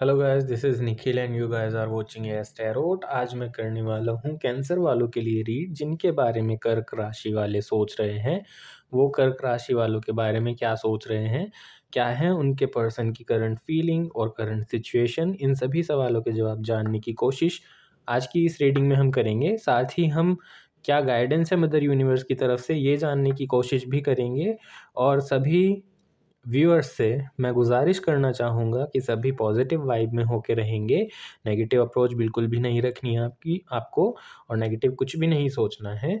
Hello guys this is Nikhil and you guys are watching S tarot आज मैं करने वाला हूँ कैंसर वालों के लिए रीड जिनके बारे में कर्क राशि वाले सोच रहे हैं वो कर्क राशि वालों के बारे में क्या सोच रहे हैं क्या है उनके पर्सन की करंट फीलिंग और करंट सिचुएशन इन सभी सवालों के जवाब जानने की कोशिश आज की इस रीडिंग में हम करेंगे साथ ही हम क्या गाइडेंस है मदर यूनिवर्स की तरफ से ये जानने की कोशिश भी करेंगे और सभी व्यूअर्स से मैं गुजारिश करना चाहूँगा कि सभी पॉजिटिव वाइब में होके रहेंगे नेगेटिव अप्रोच बिल्कुल भी नहीं रखनी है आपकी आपको और नेगेटिव कुछ भी नहीं सोचना है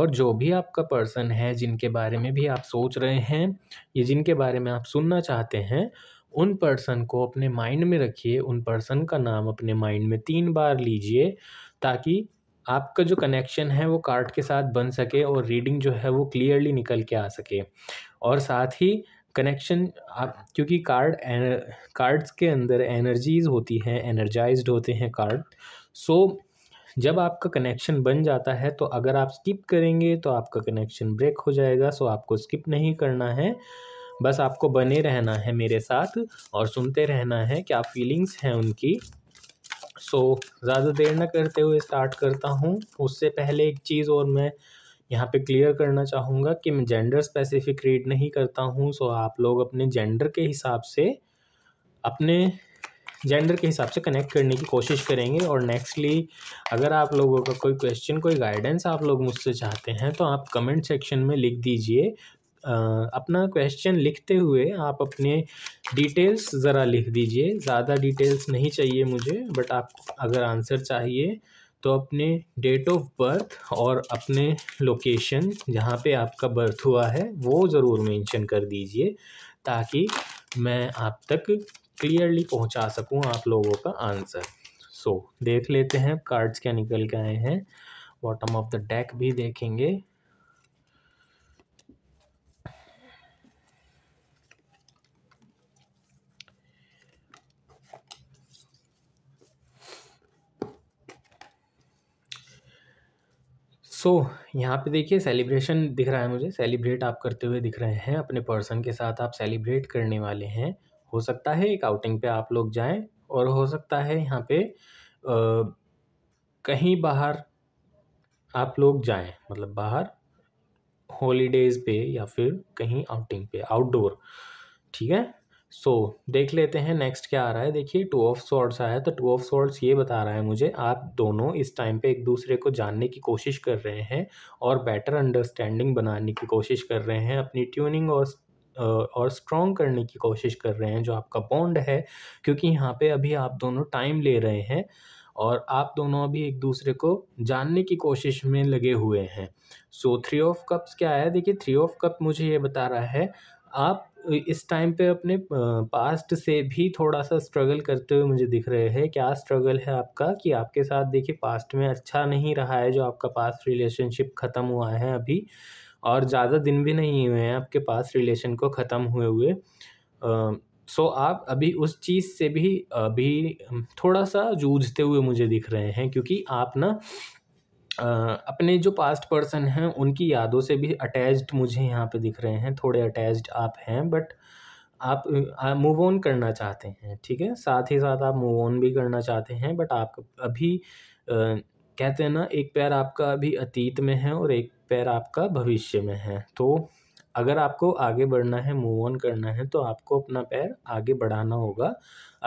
और जो भी आपका पर्सन है जिनके बारे में भी आप सोच रहे हैं या जिनके बारे में आप सुनना चाहते हैं उन पर्सन को अपने माइंड में रखिए उन पर्सन का नाम अपने माइंड में तीन बार लीजिए ताकि आपका जो कनेक्शन है वो कार्ड के साथ बन सके और रीडिंग जो है वो क्लियरली निकल के आ सके और साथ ही कनेक्शन आप क्योंकि कार्ड कार्ड्स के अंदर एनर्जीज होती हैं एनर्जाइज्ड होते हैं कार्ड सो जब आपका कनेक्शन बन जाता है तो अगर आप स्किप करेंगे तो आपका कनेक्शन ब्रेक हो जाएगा सो आपको स्किप नहीं करना है बस आपको बने रहना है मेरे साथ और सुनते रहना है क्या फीलिंग्स हैं उनकी सो ज़्यादा देर ना करते हुए स्टार्ट करता हूँ उससे पहले एक चीज़ और मैं यहाँ पे क्लियर करना चाहूँगा कि मैं जेंडर स्पेसिफिक रीड नहीं करता हूँ सो आप लोग अपने जेंडर के हिसाब से अपने जेंडर के हिसाब से कनेक्ट करने की कोशिश करेंगे और नेक्स्टली अगर आप लोगों का कोई क्वेश्चन कोई गाइडेंस आप लोग मुझसे चाहते हैं तो आप कमेंट सेक्शन में लिख दीजिए अपना क्वेश्चन लिखते हुए आप अपने डिटेल्स ज़रा लिख दीजिए ज़्यादा डिटेल्स नहीं चाहिए मुझे बट आप अगर आंसर चाहिए तो अपने डेट ऑफ बर्थ और अपने लोकेशन जहाँ पे आपका बर्थ हुआ है वो ज़रूर मेंशन कर दीजिए ताकि मैं आप तक क्लियरली पहुँचा सकूँ आप लोगों का आंसर सो so, देख लेते हैं कार्ड्स क्या निकल के आए हैं बॉटम ऑफ द डेक भी देखेंगे सो so, यहाँ पे देखिए सेलिब्रेशन दिख रहा है मुझे सेलिब्रेट आप करते हुए दिख रहे हैं अपने पर्सन के साथ आप सेलिब्रेट करने वाले हैं हो सकता है एक आउटिंग पे आप लोग जाएं और हो सकता है यहाँ पे आ, कहीं बाहर आप लोग जाएं मतलब बाहर हॉलीडेज़ पे या फिर कहीं आउटिंग पे आउटडोर ठीक है सो so, देख लेते हैं नेक्स्ट क्या आ रहा है देखिए टू ऑफ सॉर्ट्स आया तो टू ऑफ सॉर्ट्स ये बता रहा है मुझे आप दोनों इस टाइम पे एक दूसरे को जानने की कोशिश कर रहे हैं और बेटर अंडरस्टैंडिंग बनाने की कोशिश कर रहे हैं अपनी ट्यूनिंग और और स्ट्रॉन्ग करने की कोशिश कर रहे हैं जो आपका बॉन्ड है क्योंकि यहाँ पर अभी आप दोनों टाइम ले रहे हैं और आप दोनों अभी एक दूसरे को जानने की कोशिश में लगे हुए हैं सो थ्री ऑफ कप्स क्या है देखिए थ्री ऑफ कप मुझे ये बता रहा है आप इस टाइम पे अपने पास्ट से भी थोड़ा सा स्ट्रगल करते हुए मुझे दिख रहे हैं क्या स्ट्रगल है आपका कि आपके साथ देखिए पास्ट में अच्छा नहीं रहा है जो आपका पास्ट रिलेशनशिप ख़त्म हुआ है अभी और ज़्यादा दिन भी नहीं हुए हैं आपके पास रिलेशन को ख़त्म हुए हुए आ, सो आप अभी उस चीज़ से भी अभी थोड़ा सा जूझते हुए मुझे दिख रहे हैं क्योंकि आप ना अपने जो पास्ट पर्सन हैं उनकी यादों से भी अटैच्ड मुझे यहाँ पे दिख रहे हैं थोड़े अटैच्ड आप हैं बट आप मूव ऑन करना चाहते हैं ठीक है साथ ही साथ आप मूव ऑन भी करना चाहते हैं बट आप अभी आ, कहते हैं ना एक पैर आपका अभी अतीत में है और एक पैर आपका भविष्य में है तो अगर आपको आगे बढ़ना है मूव ऑन करना है तो आपको अपना पैर आगे बढ़ाना होगा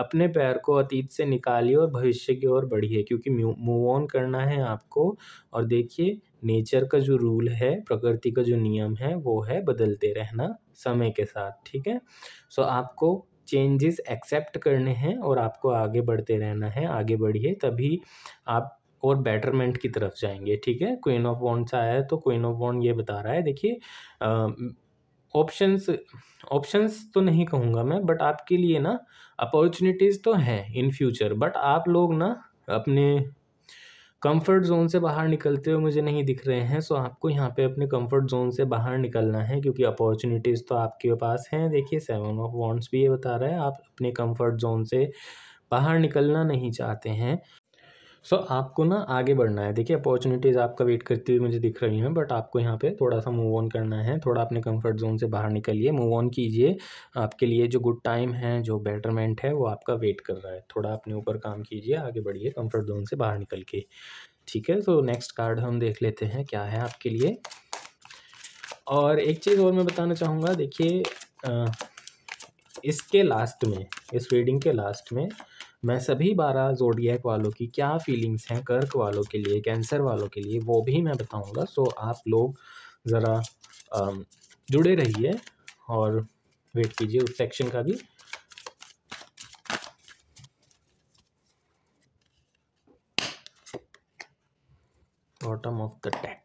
अपने पैर को अतीत से निकालिए और भविष्य की ओर बढ़िए क्योंकि मूव ऑन करना है आपको और देखिए नेचर का जो रूल है प्रकृति का जो नियम है वो है बदलते रहना समय के साथ ठीक है सो so, आपको चेंजेस एक्सेप्ट करने हैं और आपको आगे बढ़ते रहना है आगे बढ़िए तभी आप और बेटरमेंट की तरफ जाएंगे ठीक है क्वीन ऑफ वॉन्ड्स आया है तो क्वीन ऑफ वॉन्ड ये बता रहा है देखिए ऑप्शंस ऑप्शंस तो नहीं कहूँगा मैं बट आपके लिए ना अपॉर्चुनिटीज़ तो हैं इन फ्यूचर बट आप लोग ना अपने कंफर्ट जोन से बाहर निकलते हुए मुझे नहीं दिख रहे हैं सो आपको यहाँ पे अपने कंफर्ट जोन से बाहर निकलना है क्योंकि अपॉर्चुनिटीज़ तो आपके पास हैं देखिए सेवन ऑफ वॉन्ट्स भी ये बता रहा है आप अपने कंफर्ट जोन से बाहर निकलना नहीं चाहते हैं सो so, आपको ना आगे बढ़ना है देखिए अपॉर्चुनिटीज़ आपका वेट करती हुई मुझे दिख रही हैं बट आपको यहाँ पे थोड़ा सा मूव ऑन करना है थोड़ा अपने कंफर्ट जोन से बाहर निकलिए मूव ऑन कीजिए आपके लिए जो गुड टाइम है जो बेटरमेंट है वो आपका वेट कर रहा है थोड़ा अपने ऊपर काम कीजिए आगे बढ़िए कम्फर्ट जोन से बाहर निकल के ठीक है सो नेक्स्ट कार्ड हम देख लेते हैं क्या है आपके लिए और एक चीज़ और मैं बताना चाहूँगा देखिए इसके लास्ट में इस रीडिंग के लास्ट में मैं सभी बारह जोडियक वालों की क्या फीलिंग्स हैं कर्क वालों के लिए कैंसर वालों के लिए वो भी मैं बताऊंगा सो आप लोग ज़रा जुड़े रहिए और वेट कीजिए उस सेक्शन का भी बॉटम ऑफ द टैक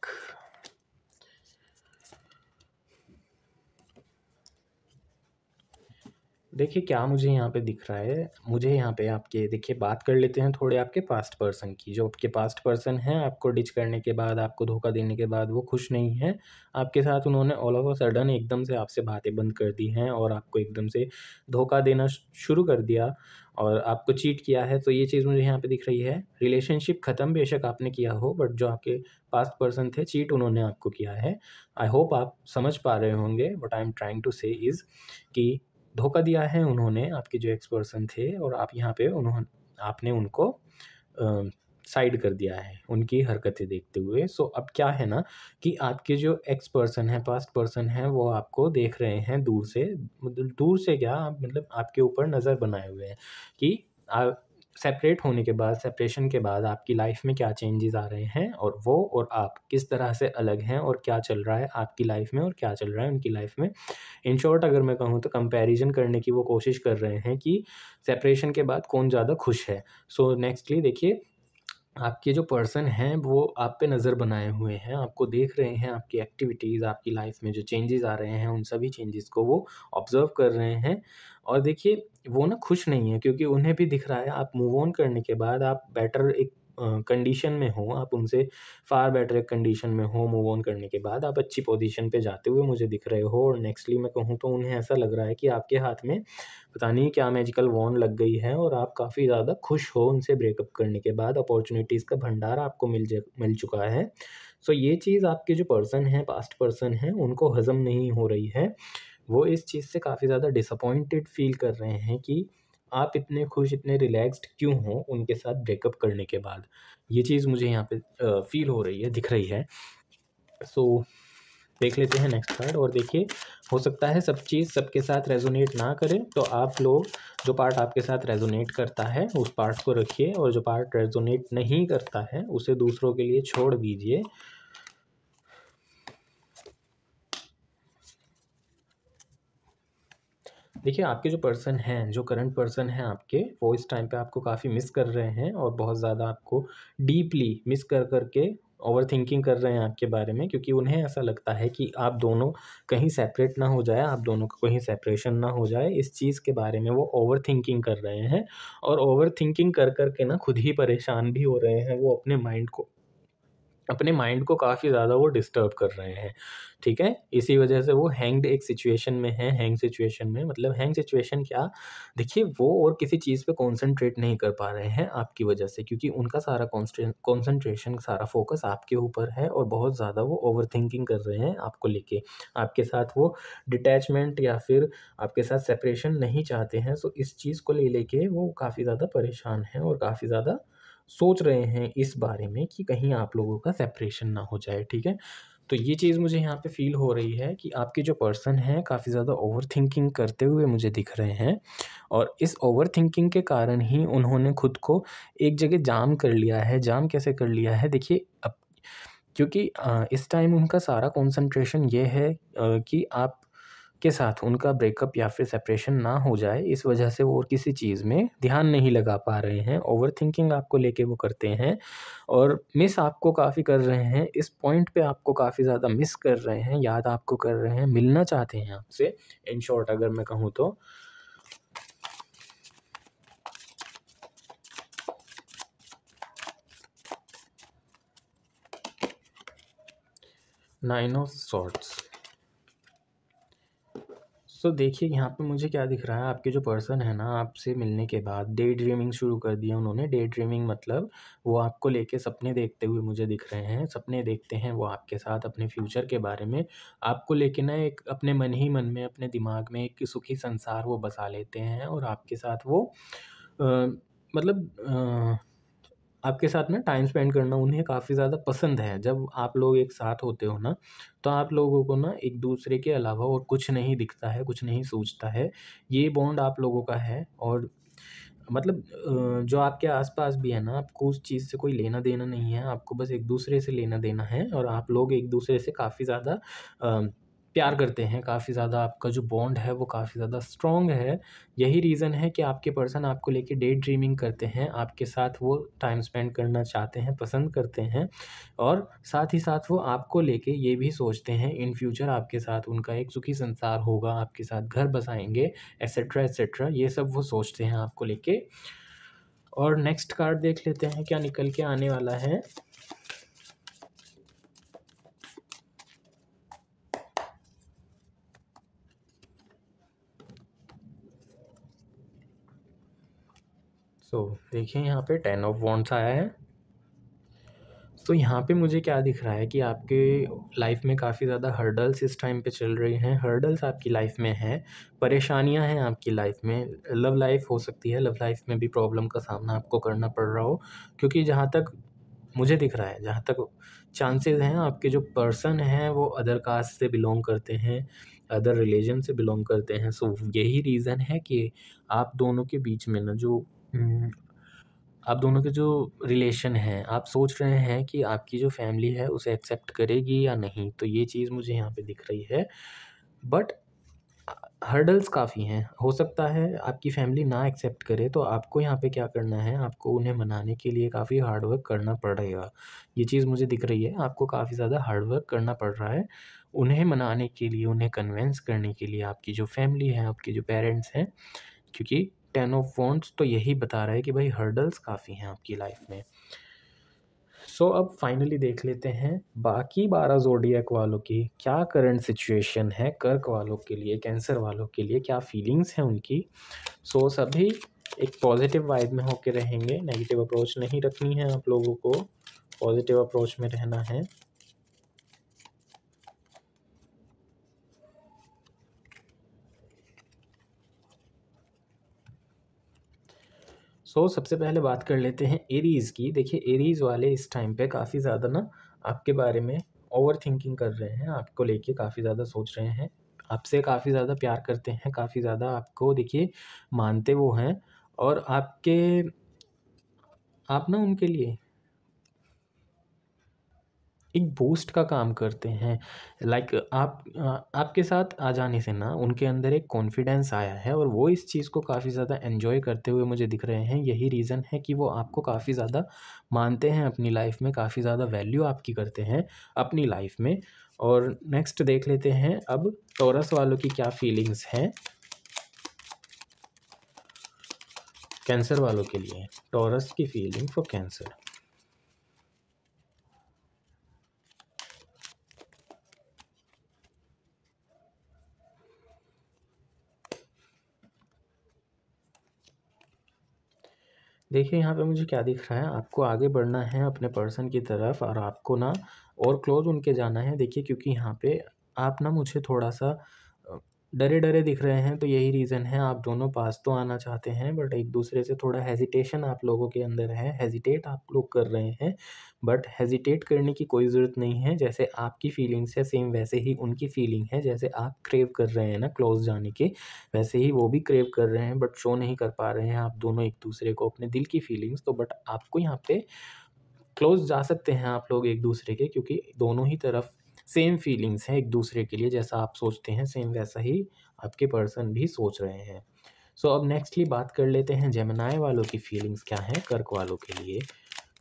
देखिए क्या मुझे यहाँ पे दिख रहा है मुझे यहाँ पे आपके देखिए बात कर लेते हैं थोड़े आपके पास्ट पर्सन की जो आपके पास्ट पर्सन हैं आपको डिच करने के बाद आपको धोखा देने के बाद वो खुश नहीं है आपके साथ उन्होंने ऑल ऑफ अ सडन एकदम से आपसे बातें बंद कर दी हैं और आपको एकदम से धोखा देना शुरू कर दिया और आपको चीट किया है तो ये चीज़ मुझे यहाँ पे दिख रही है रिलेशनशिप ख़त्म बेशक आपने किया हो बट जो आपके पास्ट पर्सन थे चीट उन्होंने आपको किया है आई होप आप समझ पा रहे होंगे what I am trying to say is कि धोखा दिया है उन्होंने आपके जो एक्स पर्सन थे और आप यहाँ पे उन्होंने आपने उनको साइड कर दिया है उनकी हरकतें देखते हुए सो अब क्या है ना कि आपके जो एक्स पर्सन है पास्ट पर्सन है वो आपको देख रहे हैं दूर से मतलब दूर से क्या मतलब आपके ऊपर नज़र बनाए हुए हैं कि आप सेपरेट होने के बाद सेपरेशन के बाद आपकी लाइफ में क्या चेंजेस आ रहे हैं और वो और आप किस तरह से अलग हैं और क्या चल रहा है आपकी लाइफ में और क्या चल रहा है उनकी लाइफ में इन शॉर्ट अगर मैं कहूँ तो कंपैरिजन करने की वो कोशिश कर रहे हैं कि सेपरेशन के बाद कौन ज़्यादा खुश है सो नेक्स्टली देखिए आपके जो पर्सन हैं वो आप पे नज़र बनाए हुए हैं आपको देख रहे हैं आपकी एक्टिविटीज़ आपकी लाइफ में जो चेंजेस आ रहे हैं उन सभी चेंजेस को वो ऑब्ज़र्व कर रहे हैं और देखिए वो ना खुश नहीं है क्योंकि उन्हें भी दिख रहा है आप मूव ऑन करने के बाद आप बेटर एक कंडीशन में हो आप उनसे फार बेटर कंडीशन में हो मूव ऑन करने के बाद आप अच्छी पोजीशन पे जाते हुए मुझे दिख रहे हो और नेक्स्टली मैं कहूँ तो उन्हें ऐसा लग रहा है कि आपके हाथ में पता नहीं क्या मैजिकल वॉन लग गई है और आप काफ़ी ज़्यादा खुश हो उनसे ब्रेकअप करने के बाद अपॉर्चुनिटीज़ का भंडार आपको मिल जा मिल चुका है सो ये चीज़ आपके जो पर्सन हैं पास्ट पर्सन हैं उनको हज़म नहीं हो रही है वो इस चीज़ से काफ़ी ज़्यादा डिसअपॉइंटेड फील कर रहे हैं कि आप इतने खुश इतने रिलैक्स्ड क्यों हो उनके साथ ब्रेकअप करने के बाद ये चीज़ मुझे यहाँ पे फील हो रही है दिख रही है सो so, देख लेते हैं नेक्स्ट कार्ड और देखिए हो सकता है सब चीज़ सबके साथ रेजोनेट ना करे तो आप लोग जो पार्ट आपके साथ रेजोनेट करता है उस पार्ट को रखिए और जो पार्ट रेजोनेट नहीं करता है उसे दूसरों के लिए छोड़ दीजिए देखिए आपके जो पर्सन हैं जो करंट पर्सन हैं आपके वो इस टाइम पे आपको काफ़ी मिस कर रहे हैं और बहुत ज़्यादा आपको डीपली मिस कर करके ओवर थिंकिंग कर रहे हैं आपके बारे में क्योंकि उन्हें ऐसा लगता है कि आप दोनों कहीं सेपरेट ना हो जाए आप दोनों का कहीं सेपरेशन ना हो जाए इस चीज़ के बारे में वो ओवर थिंकिंग कर रहे हैं और ओवर थिंकिंग कर कर के ना खुद ही परेशान भी हो रहे हैं वो अपने माइंड को अपने माइंड को काफ़ी ज़्यादा वो डिस्टर्ब कर रहे हैं ठीक है इसी वजह से वो हैंग्ड एक सिचुएशन में है हैंग सिचुएशन में मतलब हैंग सिचुएशन क्या देखिए वो और किसी चीज़ पे कंसंट्रेट नहीं कर पा रहे हैं आपकी वजह से क्योंकि उनका सारा कंसंट्रेशन सारा फोकस आपके ऊपर है और बहुत ज़्यादा वो ओवर थिंकिंग कर रहे हैं आपको लेके आपके साथ वो डिटैचमेंट या फिर आपके साथ सेपरेशन नहीं चाहते हैं सो इस चीज़ को ले लेके वो काफ़ी ज़्यादा परेशान हैं और काफ़ी ज़्यादा सोच रहे हैं इस बारे में कि कहीं आप लोगों का सेपरेशन ना हो जाए ठीक है तो ये चीज़ मुझे यहाँ पे फील हो रही है कि आपके जो पर्सन हैं काफ़ी ज़्यादा ओवर थिंकिंग करते हुए मुझे दिख रहे हैं और इस ओवर थिंकिंग के कारण ही उन्होंने खुद को एक जगह जाम कर लिया है जाम कैसे कर लिया है देखिए अब क्योंकि इस टाइम उनका सारा कंसंट्रेशन ये है कि आप के साथ उनका ब्रेकअप या फिर सेपरेशन ना हो जाए इस वजह से वो और किसी चीज़ में ध्यान नहीं लगा पा रहे हैं ओवर थिंकिंग आपको लेके वो करते हैं और मिस आपको काफ़ी कर रहे हैं इस पॉइंट पे आपको काफ़ी ज़्यादा मिस कर रहे हैं याद आपको कर रहे हैं मिलना चाहते हैं आपसे इन शॉर्ट अगर मैं कहूँ तो नाइन ऑफ शॉर्ट्स सो तो देखिए यहाँ पे मुझे क्या दिख रहा है आपके जो पर्सन है ना आपसे मिलने के बाद डे ड्रीमिंग शुरू कर दिया उन्होंने डे ड्रीमिंग मतलब वो आपको लेके सपने देखते हुए मुझे दिख रहे हैं सपने देखते हैं वो आपके साथ अपने फ्यूचर के बारे में आपको लेके ना एक अपने मन ही मन में अपने दिमाग में एक सुखी संसार वो बसा लेते हैं और आपके साथ वो आ, मतलब आ, आपके साथ में टाइम स्पेंड करना उन्हें काफ़ी ज़्यादा पसंद है जब आप लोग एक साथ होते हो ना तो आप लोगों को ना एक दूसरे के अलावा और कुछ नहीं दिखता है कुछ नहीं सोचता है ये बॉन्ड आप लोगों का है और मतलब जो आपके आसपास भी है ना आपको उस चीज़ से कोई लेना देना नहीं है आपको बस एक दूसरे से लेना देना है और आप लोग एक दूसरे से काफ़ी ज़्यादा प्यार करते हैं काफ़ी ज़्यादा आपका जो बॉन्ड है वो काफ़ी ज़्यादा स्ट्रॉन्ग है यही रीज़न है कि आपके पर्सन आपको लेके डे ड्रीमिंग करते हैं आपके साथ वो टाइम स्पेंड करना चाहते हैं पसंद करते हैं और साथ ही साथ वो आपको लेके ये भी सोचते हैं इन फ्यूचर आपके साथ उनका एक सुखी संसार होगा आपके साथ घर बसाएंगे एसेट्रा एसेट्रा ये सब वो सोचते हैं आपको लेके और नेक्स्ट कार्ड देख लेते हैं क्या निकल के आने वाला है सो so, देखिए यहाँ पे टेन ऑफ वॉन्ट्स आया है तो यहाँ पे मुझे क्या दिख रहा है कि आपके लाइफ में काफ़ी ज़्यादा हर्डल्स इस टाइम पे चल रही हैं हर्डल्स आपकी लाइफ में हैं परेशानियाँ हैं आपकी लाइफ में लव लाइफ हो सकती है लव लाइफ में भी प्रॉब्लम का सामना आपको करना पड़ रहा हो क्योंकि जहाँ तक मुझे दिख रहा है जहाँ तक चांसेस हैं आपके जो पर्सन हैं वो अदर कास्ट से बिलोंग करते हैं अदर रिलीजन से बिलोंग करते हैं सो so, यही रीज़न है कि आप दोनों के बीच में ना जो हम्म, आप दोनों के जो रिलेशन है, आप सोच रहे हैं कि आपकी जो फैमिली है उसे एक्सेप्ट करेगी या नहीं? तो ये चीज़ मुझे यहाँ पे दिख रही है। बट हर्डल्स काफ़ी हैं। हो सकता है आपकी फैमिली ना एक्सेप्ट करे तो आपको यहाँ पे क्या करना है, आपको उन्हें मनाने के लिए काफ़ी हार्डवर्क करना पड़ेगा। ये चीज़ मुझे दिख रही है, आपको काफ़ी ज़्यादा हार्डवर्क करना पड़ रहा है। उन्हें मनाने के लिए, उन्हें कन्वेंस करने के लिए आपकी जो फैमिली है, आपके जो पेरेंट्स हैं क्योंकि टेन ऑफ वॉन्ट्स तो यही बता रहा है कि भाई हर्डल्स काफ़ी हैं आपकी लाइफ में सो so, अब फाइनली देख लेते हैं बाकी बारह जोडियक वालों की क्या करंट सिचुएशन है कर्क वालों के लिए कैंसर वालों के लिए क्या फीलिंग्स हैं उनकी सो so, सभी एक पॉजिटिव वाइब में होकर रहेंगे नेगेटिव अप्रोच नहीं रखनी है आप लोगों को पॉजिटिव अप्रोच में रहना है सो so, सबसे पहले बात कर लेते हैं एरीज़ की देखिए एरीज़ वाले इस टाइम पे काफ़ी ज़्यादा ना आपके बारे में ओवर थिंकिंग कर रहे हैं आपको लेके काफ़ी ज़्यादा सोच रहे हैं आपसे काफ़ी ज़्यादा प्यार करते हैं काफ़ी ज़्यादा आपको देखिए मानते वो हैं और आपके आप ना उनके लिए एक बूस्ट का काम करते हैं लाइक आप आपके साथ आ जाने से ना उनके अंदर एक कॉन्फिडेंस आया है और वो इस चीज़ को काफ़ी ज़्यादा एन्जॉय करते हुए मुझे दिख रहे हैं यही रीज़न है कि वो आपको काफ़ी ज़्यादा मानते हैं अपनी लाइफ में काफ़ी ज़्यादा वैल्यू आपकी करते हैं अपनी लाइफ में और नेक्स्ट देख लेते हैं अब टोरस वालों की क्या फीलिंग्स हैं कैंसर वालों के लिए टोरस की फीलिंग फॉर कैंसर देखिए यहाँ पे मुझे क्या दिख रहा है आपको आगे बढ़ना है अपने पर्सन की तरफ और आपको ना और क्लोज उनके जाना है देखिए क्योंकि यहाँ पे आप ना मुझे थोड़ा सा डरे डरे दिख रहे हैं तो यही रीज़न है आप दोनों पास तो आना चाहते हैं बट एक दूसरे से थोड़ा हेजिटेशन आप लोगों के अंदर है हेजिटेट आप लोग कर रहे हैं बट हेजिटेट करने की कोई ज़रूरत नहीं है जैसे आपकी फीलिंग्स है सेम वैसे ही उनकी फीलिंग है जैसे आप क्रेव कर रहे हैं ना क्लोज जाने के वैसे ही वो भी क्रेव कर रहे हैं बट शो नहीं कर पा रहे हैं आप दोनों एक दूसरे को अपने दिल की फीलिंग्स तो बट आपको यहाँ पे क्लोज जा सकते हैं आप लोग एक दूसरे के क्योंकि दोनों ही तरफ सेम फीलिंग्स हैं एक दूसरे के लिए जैसा आप सोचते हैं सेम वैसा ही आपके पर्सन भी सोच रहे हैं सो so, अब नेक्स्टली बात कर लेते हैं जेमनाय वालों की फीलिंग्स क्या हैं कर्क वालों के लिए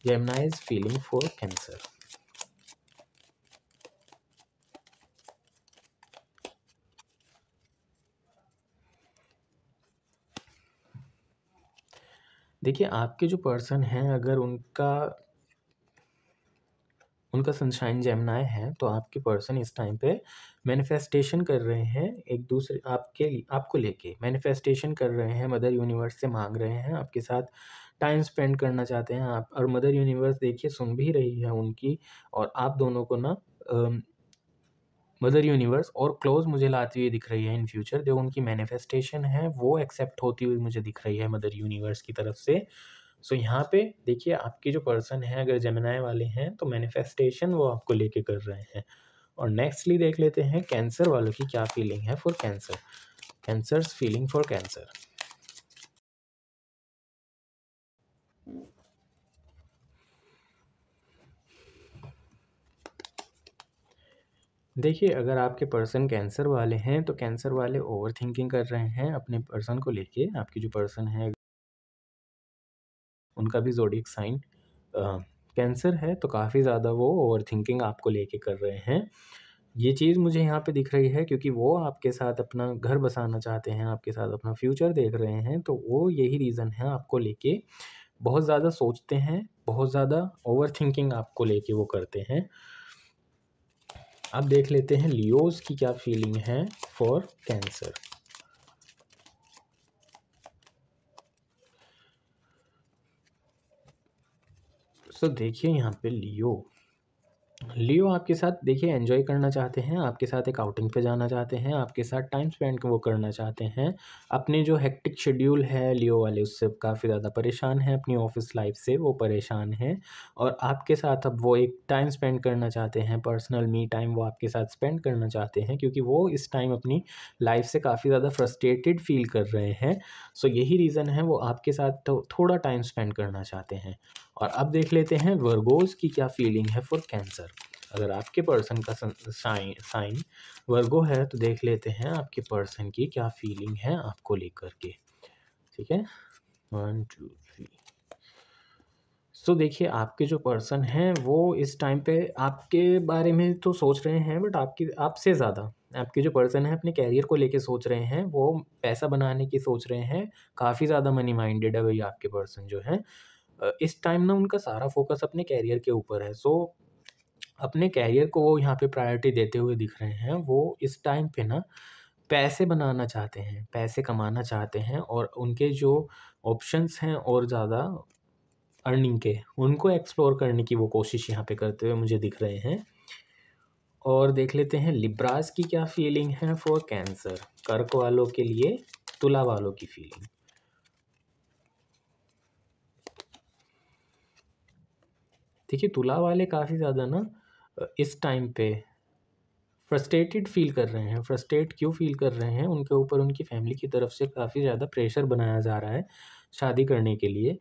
जेमनाइज फीलिंग फॉर कैंसर देखिए आपके जो पर्सन हैं अगर उनका उनका सनशाइन जैमनाए है तो आपके पर्सन इस टाइम पे मैनिफेस्टेशन कर रहे हैं एक दूसरे आपके आपको लेके मैनिफेस्टेशन कर रहे हैं मदर यूनिवर्स से मांग रहे हैं आपके साथ टाइम स्पेंड करना चाहते हैं आप और मदर यूनिवर्स देखिए सुन भी रही है उनकी और आप दोनों को ना मदर यूनिवर्स और क्लोज मुझे लाती हुई दिख रही है इन फ्यूचर जो उनकी मैनिफेस्टेशन है वो एक्सेप्ट होती हुई मुझे दिख रही है मदर यूनिवर्स की तरफ से सो so, यहाँ पे देखिए आपके जो पर्सन हैं अगर जमनाए वाले हैं तो मैनिफेस्टेशन वो आपको लेके कर रहे हैं और नेक्स्टली देख लेते हैं कैंसर वालों की क्या फीलिंग है for cancer cancer feeling for cancer देखिए अगर आपके पर्सन कैंसर वाले हैं तो कैंसर वाले ओवर थिंकिंग कर रहे हैं अपने पर्सन को लेके आपके जो पर्सन है उनका भी जोडिक साइन कैंसर है तो काफ़ी ज़्यादा वो ओवर थिंकिंग आपको लेके कर रहे हैं ये चीज़ मुझे यहाँ पे दिख रही है क्योंकि वो आपके साथ अपना घर बसाना चाहते हैं आपके साथ अपना फ्यूचर देख रहे हैं तो वो यही रीज़न है आपको लेके बहुत ज़्यादा सोचते हैं बहुत ज़्यादा ओवर थिंकिंग आपको लेके वो करते हैं अब देख लेते हैं लियोज़ की क्या फीलिंग है फॉर कैंसर सो तो देखिए यहाँ पे लियो लियो आपके साथ देखिए एंजॉय करना चाहते हैं आपके साथ एक आउटिंग पे जाना चाहते हैं आपके साथ टाइम स्पेंड वो करना चाहते हैं अपने जो हेक्टिक शेड्यूल है लियो वाले उससे काफ़ी ज़्यादा परेशान हैं अपनी ऑफिस लाइफ से वो परेशान हैं और आपके साथ अब वो एक टाइम स्पेंड करना चाहते हैं पर्सनल मी टाइम वो आपके साथ स्पेंड करना चाहते हैं क्योंकि वो इस टाइम अपनी लाइफ से काफ़ी ज़्यादा फ्रस्ट्रेटेड फील कर रहे हैं सो यही रीज़न है वो आपके साथ तो थोड़ा टाइम स्पेंड करना चाहते हैं और अब देख लेते हैं वर्गोज की क्या फीलिंग है फॉर कैंसर अगर आपके पर्सन का साइन साइन वर्गो है तो देख लेते हैं आपके पर्सन की क्या फीलिंग है आपको लेकर के ठीक है वन टू थ्री सो देखिए आपके जो पर्सन हैं वो इस टाइम पे आपके बारे में तो सोच रहे हैं बट आपकी आपसे ज़्यादा आपके जो पर्सन है अपने कैरियर को लेके सोच रहे हैं वो पैसा बनाने की सोच रहे हैं काफ़ी ज़्यादा मनी माइंडेड है वही आपके पर्सन जो हैं इस टाइम ना उनका सारा फोकस अपने कैरियर के ऊपर है सो अपने कैरियर को वो यहाँ पे प्रायोरिटी देते हुए दिख रहे हैं वो इस टाइम पे ना पैसे बनाना चाहते हैं पैसे कमाना चाहते हैं और उनके जो ऑप्शंस हैं और ज़्यादा अर्निंग के उनको एक्सप्लोर करने की वो कोशिश यहाँ पे करते हुए मुझे दिख रहे हैं और देख लेते हैं लिब्रास की क्या फीलिंग है फॉर कैंसर कर्क वालों के लिए तुला वालों की फीलिंग देखिए तुला वाले काफ़ी ज़्यादा ना इस टाइम पे फ्रस्ट्रेटेड फील कर रहे हैं फ्रस्ट्रेट क्यों फील कर रहे हैं उनके ऊपर उनकी फैमिली की तरफ से काफ़ी ज़्यादा प्रेशर बनाया जा रहा है शादी करने के लिए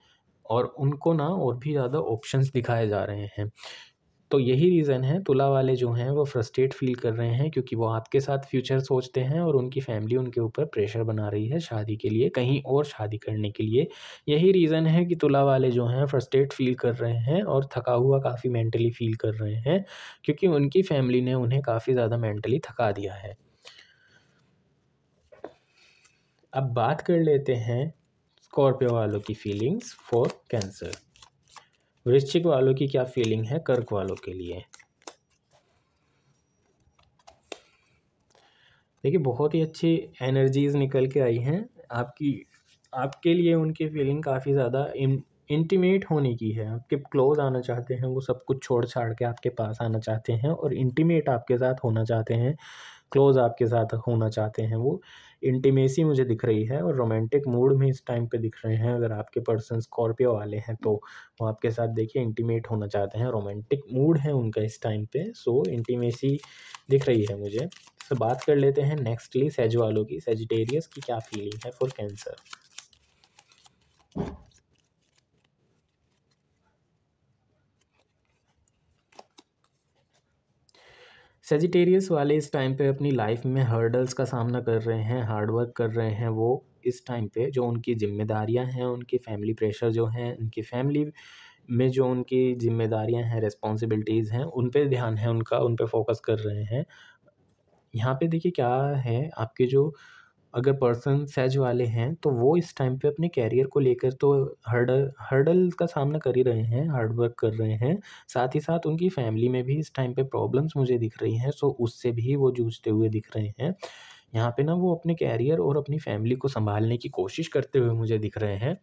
और उनको ना और भी ज़्यादा ऑप्शंस दिखाए जा रहे हैं तो यही रीज़न है तुला वाले जो हैं वो फ्रस्ट्रेट फील कर रहे हैं क्योंकि वो आपके साथ फ्यूचर सोचते हैं और उनकी फैमिली उनके ऊपर प्रेशर बना रही है शादी के लिए कहीं और शादी करने के लिए यही रीज़न है कि तुला वाले जो हैं फ्रस्ट्रेट फील कर रहे हैं और थका हुआ काफ़ी मेंटली फील कर रहे हैं क्योंकि उनकी फैमिली ने उन्हें काफ़ी ज़्यादा मेंटली थका दिया है अब बात कर लेते हैं स्कॉर्पियो वालों की फीलिंग्स फॉर कैंसर वृश्चिक वालों की क्या फीलिंग है कर्क वालों के लिए देखिए बहुत ही अच्छी एनर्जीज निकल के आई हैं आपकी आपके लिए उनकी फीलिंग काफ़ी ज़्यादा इंटीमेट होने की है आपके क्लोज आना चाहते हैं वो सब कुछ छोड़ छाड़ के आपके पास आना चाहते हैं और इंटीमेट आपके साथ होना चाहते हैं क्लोज आपके साथ होना चाहते हैं वो इंटीमेसी मुझे दिख रही है और रोमांटिक मूड में इस टाइम पे दिख रहे हैं अगर आपके पर्सन स्कॉर्पियो वाले हैं तो वो आपके साथ देखिए इंटीमेट होना चाहते हैं रोमांटिक मूड है उनका इस टाइम पे सो इंटीमेसी दिख रही है मुझे सो बात कर लेते हैं नेक्स्टली सेज वालों की सेजिटेरियस की क्या फीलिंग है फॉर कैंसर सेजिटेरियस वाले इस टाइम पे अपनी लाइफ में हर्डल्स का सामना कर रहे हैं हार्डवर्क कर रहे हैं वो इस टाइम पे जो उनकी जिम्मेदारियां हैं उनकी फैमिली प्रेशर जो हैं उनकी फैमिली में जो उनकी जिम्मेदारियां हैं रिस्पॉन्सिबिलिटीज़ हैं उन पे ध्यान है उनका उन पे फोकस कर रहे हैं यहाँ पे देखिए क्या है आपके जो अगर पर्सन सेज वाले हैं तो वो इस टाइम पे अपने कैरियर को लेकर तो हर्डल हर्डल का सामना कर ही रहे हैं हार्ड वर्क कर रहे हैं साथ ही साथ उनकी फैमिली में भी इस टाइम पे प्रॉब्लम्स मुझे दिख रही हैं सो उससे भी वो जूझते हुए दिख रहे हैं यहाँ पे ना वो अपने कैरियर और अपनी फैमिली को संभालने की कोशिश करते हुए मुझे दिख रहे हैं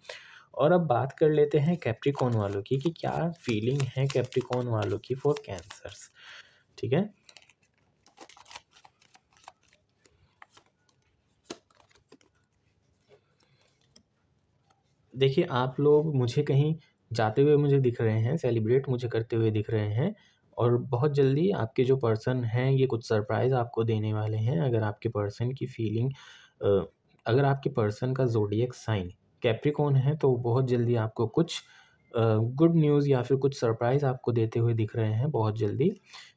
और अब बात कर लेते हैं कैप्टिकॉन वालों की कि क्या फीलिंग है कैप्टिकॉन वालों की फॉर कैंसर्स ठीक है देखिए आप लोग मुझे कहीं जाते हुए मुझे दिख रहे हैं सेलिब्रेट मुझे करते हुए दिख रहे हैं और बहुत जल्दी आपके जो पर्सन हैं ये कुछ सरप्राइज़ आपको देने वाले हैं अगर आपके पर्सन की फीलिंग अगर आपके पर्सन का जोडियक साइन कैप्रिकॉन है तो बहुत जल्दी आपको कुछ गुड न्यूज़ या फिर कुछ सरप्राइज़ आपको देते हुए दिख रहे हैं बहुत जल्दी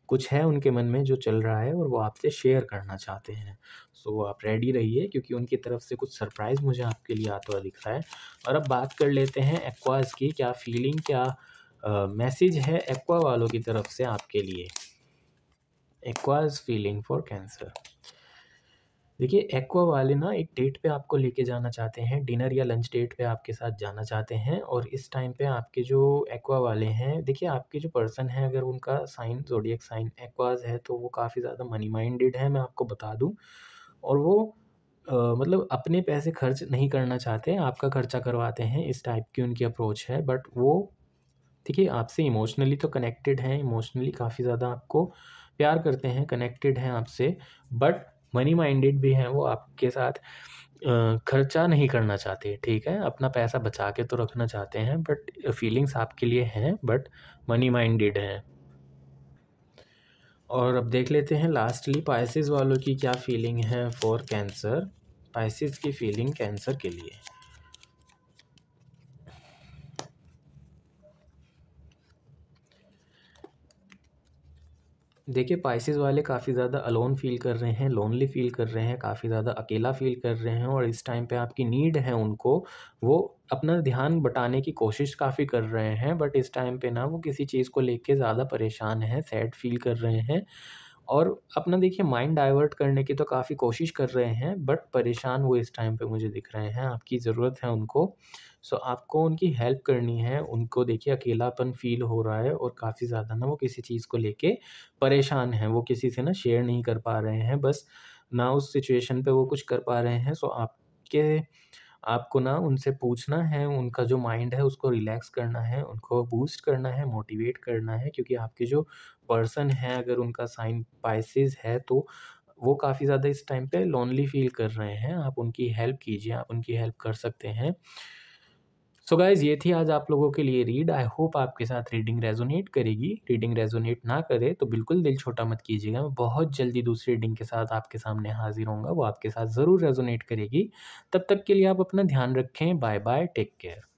कुछ है उनके मन में जो चल रहा है और वो आपसे शेयर करना चाहते हैं सो so, आप रेडी रहिए क्योंकि उनकी तरफ से कुछ सरप्राइज़ मुझे आपके लिए आता हुआ दिख रहा है और अब बात कर लेते हैं एक्वाज की क्या फीलिंग क्या मैसेज है एक्वा वालों की तरफ से आपके लिए एक्वाज फीलिंग फॉर कैंसर देखिए एक्वा वाले ना एक डेट पे आपको लेके जाना चाहते हैं डिनर या लंच डेट पे आपके साथ जाना चाहते हैं और इस टाइम पे आपके जो एक्वा वाले हैं देखिए आपके जो पर्सन हैं अगर उनका साइन जोडियक साइन एक्वाज है तो वो काफ़ी ज़्यादा मनी माइंडेड है मैं आपको बता दूँ और वो आ, मतलब अपने पैसे खर्च नहीं करना चाहते आपका खर्चा करवाते हैं इस टाइप की उनकी अप्रोच है बट वो देखिए आपसे इमोशनली तो कनेक्टेड हैं इमोशनली काफ़ी ज़्यादा आपको प्यार करते हैं कनेक्टेड हैं आपसे बट मनी माइंडेड भी हैं वो आपके साथ खर्चा नहीं करना चाहते ठीक है अपना पैसा बचा के तो रखना चाहते हैं बट फीलिंग्स आपके लिए हैं बट मनी माइंडेड हैं और अब देख लेते हैं लास्टली पाइसिस वालों की क्या फीलिंग है फॉर कैंसर पाइसिस की फीलिंग कैंसर के लिए देखिए पाइसिस वाले काफ़ी ज़्यादा अलोन फील कर रहे हैं लोनली फील कर रहे हैं काफ़ी ज़्यादा अकेला फील कर रहे हैं और इस टाइम पे आपकी नीड है उनको वो अपना ध्यान बटाने की कोशिश काफ़ी कर रहे हैं बट इस टाइम पे ना वो किसी चीज़ को लेके ज़्यादा परेशान हैं सैड फील कर रहे हैं और अपना देखिए माइंड डाइवर्ट करने की तो काफ़ी कोशिश कर रहे हैं बट परेशान वो इस टाइम पर मुझे दिख रहे हैं आपकी ज़रूरत है उनको सो आपको उनकी हेल्प करनी है उनको देखिए अकेलापन फील हो रहा है और काफ़ी ज़्यादा ना वो किसी चीज़ को लेके परेशान हैं वो किसी से ना शेयर नहीं कर पा रहे हैं बस ना उस सिचुएशन पे वो कुछ कर पा रहे हैं सो आपके आपको ना उनसे पूछना है उनका जो माइंड है उसको रिलैक्स करना है उनको बूस्ट करना है मोटिवेट करना है क्योंकि आपके जो पर्सन हैं अगर उनका साइन पाइसिस है तो वो काफ़ी ज़्यादा इस टाइम पे लोनली फील कर रहे हैं आप उनकी हेल्प कीजिए आप उनकी हेल्प कर सकते हैं सो so गाइज़ ये थी आज आप लोगों के लिए रीड आई होप आपके साथ रीडिंग रेजोनेट करेगी रीडिंग रेजोनेट ना करे तो बिल्कुल दिल छोटा मत कीजिएगा मैं बहुत जल्दी दूसरी रीडिंग के साथ आपके सामने हाजिर होंगे वो आपके साथ ज़रूर रेजोनेट करेगी तब तक के लिए आप अपना ध्यान रखें बाय बाय टेक केयर